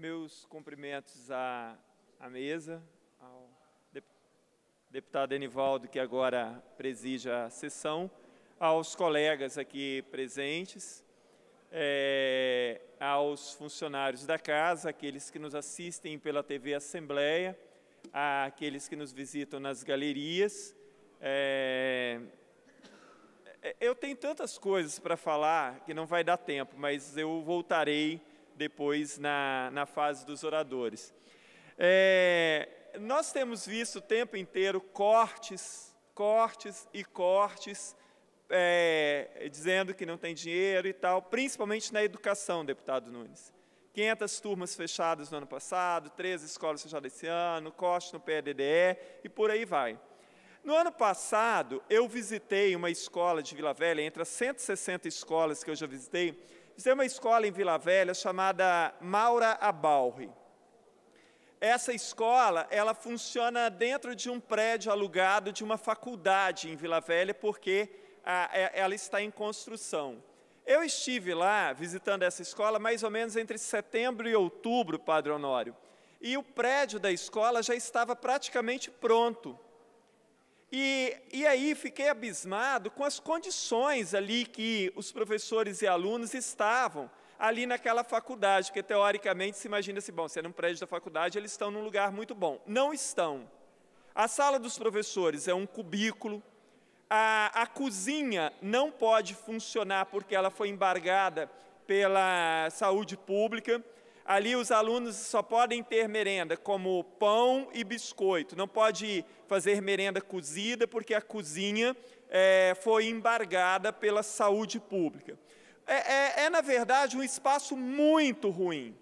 Meus cumprimentos à, à mesa, ao deputado Enivaldo, que agora preside a sessão, aos colegas aqui presentes, é, aos funcionários da casa, aqueles que nos assistem pela TV Assembleia, aqueles que nos visitam nas galerias. É, eu tenho tantas coisas para falar que não vai dar tempo, mas eu voltarei depois na, na fase dos oradores. É, nós temos visto o tempo inteiro cortes, cortes e cortes, é, dizendo que não tem dinheiro e tal, principalmente na educação, deputado Nunes. 500 turmas fechadas no ano passado, 13 escolas fechadas esse ano, corte no PDDE e por aí vai. No ano passado, eu visitei uma escola de Vila Velha, entre as 160 escolas que eu já visitei, tem uma escola em Vila Velha chamada Maura Abalri. Essa escola, ela funciona dentro de um prédio alugado de uma faculdade em Vila Velha, porque a, a, é, ela está em construção. Eu estive lá visitando essa escola mais ou menos entre setembro e outubro, Padre Honório, e o prédio da escola já estava praticamente pronto. E, e aí fiquei abismado com as condições ali que os professores e alunos estavam ali naquela faculdade, porque teoricamente se imagina assim, bom, sendo é num prédio da faculdade, eles estão num lugar muito bom. Não estão. A sala dos professores é um cubículo, a, a cozinha não pode funcionar porque ela foi embargada pela saúde pública, Ali os alunos só podem ter merenda como pão e biscoito. Não pode fazer merenda cozida, porque a cozinha é, foi embargada pela saúde pública. É, é, é, na verdade, um espaço muito ruim.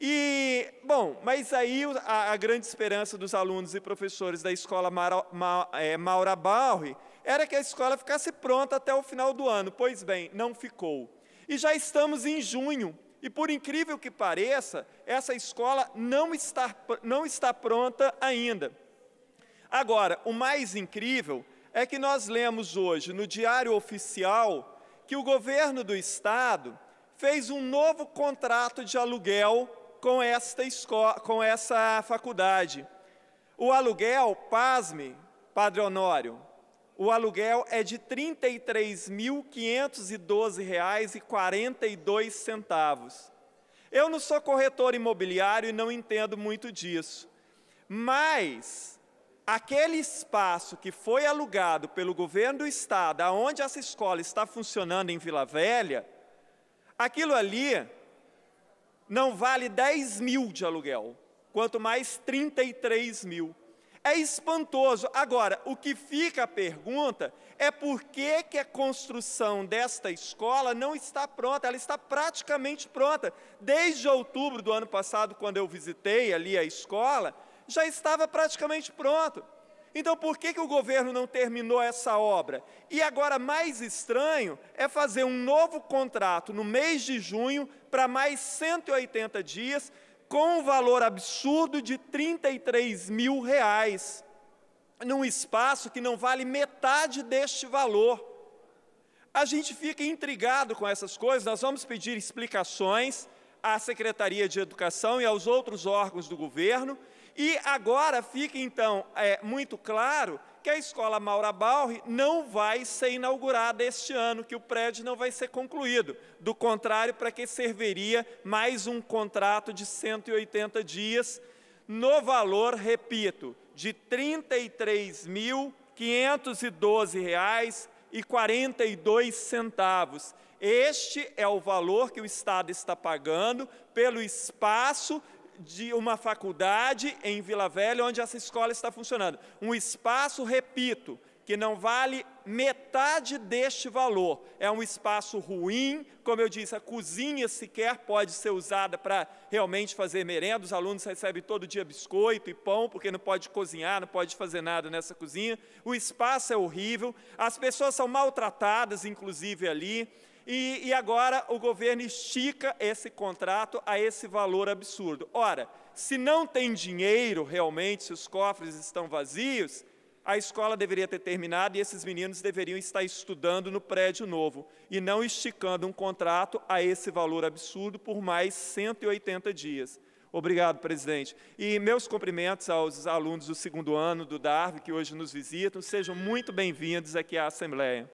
E, bom, mas aí a, a grande esperança dos alunos e professores da escola Mara, Ma, é, Maura Barre era que a escola ficasse pronta até o final do ano. Pois bem, não ficou. E já estamos em junho. E por incrível que pareça, essa escola não está, não está pronta ainda. Agora, o mais incrível é que nós lemos hoje no Diário Oficial que o governo do estado fez um novo contrato de aluguel com esta escola, com essa faculdade. O aluguel, pasme, Padre Honório, o aluguel é de R$ 33.512,42. Eu não sou corretor imobiliário e não entendo muito disso, mas aquele espaço que foi alugado pelo governo do estado, aonde essa escola está funcionando em Vila Velha, aquilo ali não vale 10 mil de aluguel, quanto mais 33 mil. É espantoso. Agora, o que fica a pergunta é por que, que a construção desta escola não está pronta, ela está praticamente pronta. Desde outubro do ano passado, quando eu visitei ali a escola, já estava praticamente pronto. Então, por que, que o governo não terminou essa obra? E agora, mais estranho é fazer um novo contrato no mês de junho para mais 180 dias, com o valor absurdo de 33 mil reais, num espaço que não vale metade deste valor. A gente fica intrigado com essas coisas, nós vamos pedir explicações à Secretaria de Educação e aos outros órgãos do governo, e agora fica então é, muito claro que a escola Maura Balri não vai ser inaugurada este ano, que o prédio não vai ser concluído. Do contrário, para que serviria mais um contrato de 180 dias, no valor, repito, de R$ 33.512,42. Este é o valor que o Estado está pagando pelo espaço de uma faculdade em Vila Velha, onde essa escola está funcionando. Um espaço, repito, que não vale metade deste valor. É um espaço ruim, como eu disse, a cozinha sequer pode ser usada para realmente fazer merenda. Os alunos recebem todo dia biscoito e pão, porque não pode cozinhar, não pode fazer nada nessa cozinha. O espaço é horrível, as pessoas são maltratadas, inclusive ali. E, e agora o governo estica esse contrato a esse valor absurdo. Ora, se não tem dinheiro realmente, se os cofres estão vazios, a escola deveria ter terminado e esses meninos deveriam estar estudando no prédio novo e não esticando um contrato a esse valor absurdo por mais 180 dias. Obrigado, presidente. E meus cumprimentos aos alunos do segundo ano do DARV que hoje nos visitam. Sejam muito bem-vindos aqui à Assembleia.